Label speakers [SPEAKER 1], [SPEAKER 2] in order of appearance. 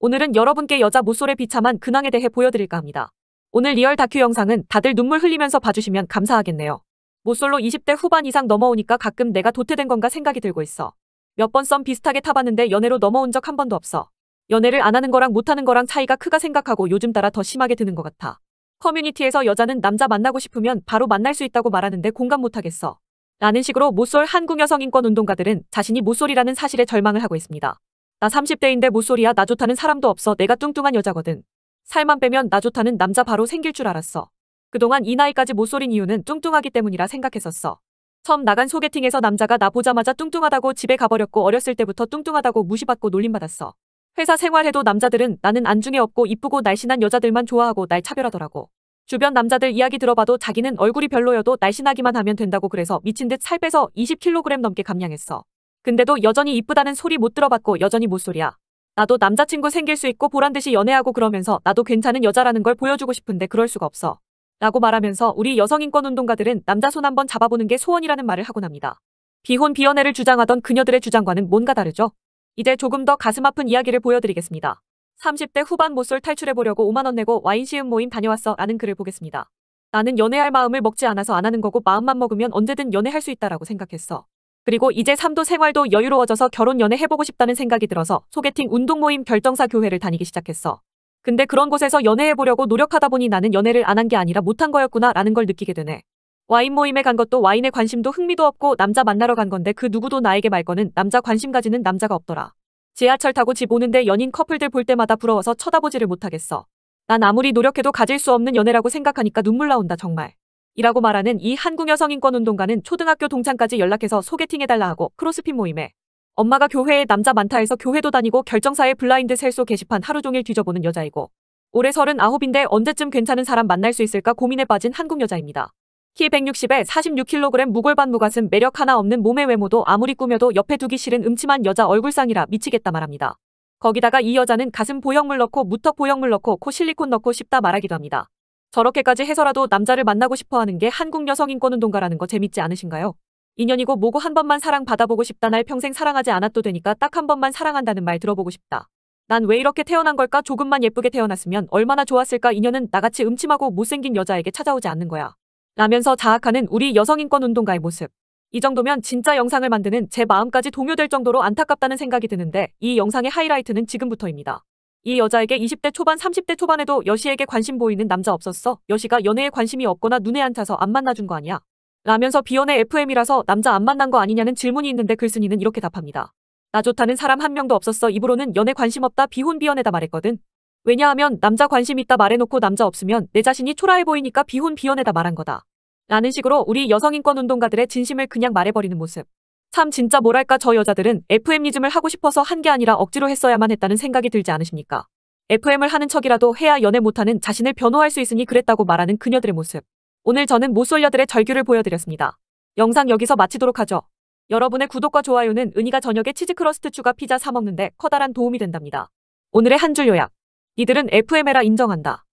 [SPEAKER 1] 오늘은 여러분께 여자 모쏠의 비참한 근황에 대해 보여드릴까 합니다. 오늘 리얼 다큐 영상은 다들 눈물 흘리면서 봐주시면 감사하겠네요. 모쏠로 20대 후반 이상 넘어오니까 가끔 내가 도태된 건가 생각이 들고 있어. 몇 번 썸 비슷하게 타봤는데 연애로 넘어온 적 한 번도 없어. 연애를 안 하는 거랑 못 하는 거랑 차이가 크가 생각하고 요즘 따라 더 심하게 드는 것 같아. 커뮤니티에서 여자는 남자 만나고 싶으면 바로 만날 수 있다고 말하는데 공감 못하겠어. 라는 식으로 모쏠 한국 여성인권 운동가들은 자신이 모쏠이라는 사실에 절망을 하고 있습니다. 나 30대인데 무소리야 나 좋다는 사람도 없어 내가 뚱뚱한 여자거든. 살만 빼면 나 좋다는 남자 바로 생길 줄 알았어. 그동안 이 나이까지 못소린 이유는 뚱뚱하기 때문이라 생각했었어. 처음 나간 소개팅에서 남자가 나 보자마자 뚱뚱하다고 집에 가버렸고 어렸을 때부터 뚱뚱하다고 무시받고 놀림받았어. 회사 생활해도 남자들은 나는 안중에 없고 이쁘고 날씬한 여자들만 좋아하고 날 차별하더라고. 주변 남자들 이야기 들어봐도 자기는 얼굴이 별로여도 날씬하기만 하면 된다고 그래서 미친 듯 살 빼서 20kg 넘게 감량했어. 근데도 여전히 이쁘다는 소리 못 들어봤고 여전히 못소리야. 나도 남자친구 생길 수 있고 보란듯이 연애하고 그러면서 나도 괜찮은 여자라는 걸 보여주고 싶은데 그럴 수가 없어. 라고 말하면서 우리 여성인권운동가들은 남자 손 한번 잡아보는 게 소원이라는 말을 하곤 합니다. 비혼 비연애를 주장하던 그녀들의 주장과는 뭔가 다르죠? 이제 조금 더 가슴 아픈 이야기를 보여드리겠습니다. 30대 후반 모쏠 탈출해보려고 5만원 내고 와인 시음 모임 다녀왔어 라는 글을 보겠습니다. 나는 연애할 마음을 먹지 않아서 안 하는 거고 마음만 먹으면 언제든 연애할 수 있다라고 생각했어. 그리고 이제 삶도 생활도 여유로워져서 결혼 연애 해보고 싶다는 생각이 들어서 소개팅 운동 모임 결정사 교회를 다니기 시작했어. 근데 그런 곳에서 연애해보려고 노력하다 보니 나는 연애를 안 한 게 아니라 못한 거였구나 라는 걸 느끼게 되네. 와인 모임에 간 것도 와인에 관심도 흥미도 없고 남자 만나러 간 건데 그 누구도 나에게 말 거는 남자 관심 가지는 남자가 없더라. 지하철 타고 집 오는데 연인 커플들 볼 때마다 부러워서 쳐다보지를 못하겠어. 난 아무리 노력해도 가질 수 없는 연애라고 생각하니까 눈물 나온다 정말. 이라고 말하는 이 한국 여성인권운동가는 초등학교 동창까지 연락해서 소개팅해달라 하고 크로스핏 모임에 엄마가 교회에 남자 많다 해서 교회도 다니고 결정사에 블라인드 셀소 게시판 하루 종일 뒤져보는 여자이고 올해 39인데 언제쯤 괜찮은 사람 만날 수 있을까 고민에 빠진 한국 여자입니다. 키 160에 46kg 무골반 무가슴 매력 하나 없는 몸의 외모도 아무리 꾸며도 옆에 두기 싫은 음침한 여자 얼굴상이라 미치겠다 말합니다. 거기다가 이 여자는 가슴 보형물 넣고 무턱 보형물 넣고 코 실리콘 넣고 싶다 말하기도 합니다. 저렇게까지 해서라도 남자를 만나고 싶어하는 게 한국 여성 인권운동가라는 거 재밌지 않으신가요? 인연이고 뭐고 한 번만 사랑 받아보고 싶다 날 평생 사랑하지 않아도 되니까 딱 한 번만 사랑한다는 말 들어보고 싶다. 난 왜 이렇게 태어난 걸까 조금만 예쁘게 태어났으면 얼마나 좋았을까 인연은 나같이 음침하고 못생긴 여자에게 찾아오지 않는 거야. 라면서 자학하는 우리 여성인권운동가의 모습. 이 정도면 진짜 영상을 만드는 제 마음까지 동요될 정도로 안타깝다는 생각이 드는데 이 영상의 하이라이트는 지금부터입니다. 이 여자에게 20대 초반 30대 초반에도 여시에게 관심 보이는 남자 없었어. 여시가 연애에 관심이 없거나 눈에 안 차서 안 만나준 거 아니야. 라면서 비연의 FM이라서 남자 안 만난 거 아니냐는 질문이 있는데 글쓴이는 이렇게 답합니다. 나 좋다는 사람 한 명도 없었어. 입으로는 연애 관심 없다 비혼 비연에다 말했거든. 왜냐하면 남자 관심 있다 말해놓고 남자 없으면 내 자신이 초라해 보이니까 비혼 비연에다 말한 거다. 라는 식으로 우리 여성인권운동가들의 진심을 그냥 말해버리는 모습. 참 진짜 뭐랄까 저 여자들은 f m 리즘을 하고 싶어서 한 게 아니라 억지로 했어야만 했다는 생각이 들지 않으십니까? FM을 하는 척이라도 해야 연애 못하는 자신을 변호할 수 있으니 그랬다고 말하는 그녀들의 모습. 오늘 저는 모쏠녀들의 절규를 보여드렸습니다. 영상 여기서 마치도록 하죠. 여러분의 구독과 좋아요는 은희가 저녁에 치즈크러스트 추가 피자 사먹는데 커다란 도움이 된답니다. 오늘의 한 줄 요약. 이들은 FM에라 인정한다.